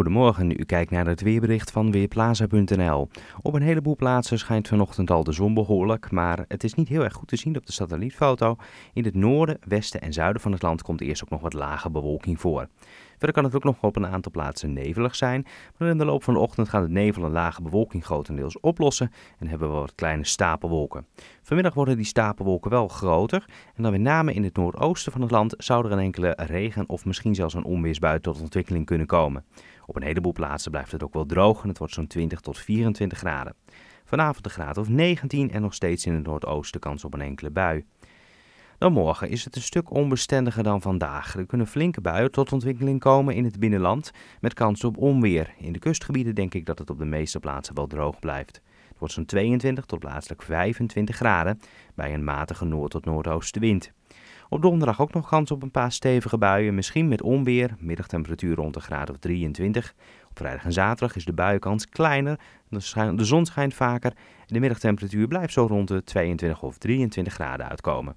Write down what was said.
Goedemorgen, u kijkt naar het weerbericht van Weerplaza.nl. Op een heleboel plaatsen schijnt vanochtend al de zon behoorlijk, maar het is niet heel erg goed te zien op de satellietfoto. In het noorden, westen en zuiden van het land komt eerst ook nog wat lage bewolking voor. Verder kan het ook nog op een aantal plaatsen nevelig zijn. Maar in de loop van de ochtend gaan de nevel en lage bewolking grotendeels oplossen. En hebben we wat kleine stapelwolken. Vanmiddag worden die stapelwolken wel groter. En dan met name in het noordoosten van het land zou er een enkele regen of misschien zelfs een onweersbui tot ontwikkeling kunnen komen. Op een heleboel plaatsen blijft het ook wel droog en het wordt zo'n 20 tot 24 graden. Vanavond de graad of 19 en nog steeds in het noordoosten kans op een enkele bui. Dan morgen is het een stuk onbestendiger dan vandaag. Er kunnen flinke buien tot ontwikkeling komen in het binnenland met kans op onweer. In de kustgebieden denk ik dat het op de meeste plaatsen wel droog blijft. Het wordt zo'n 22 tot plaatselijk 25 graden bij een matige noord- tot noordoostenwind. Op donderdag ook nog kans op een paar stevige buien, misschien met onweer, middagtemperatuur rond de graad of 23. Op vrijdag en zaterdag is de buienkans kleiner, de zon schijnt vaker en de middagtemperatuur blijft zo rond de 22 of 23 graden uitkomen.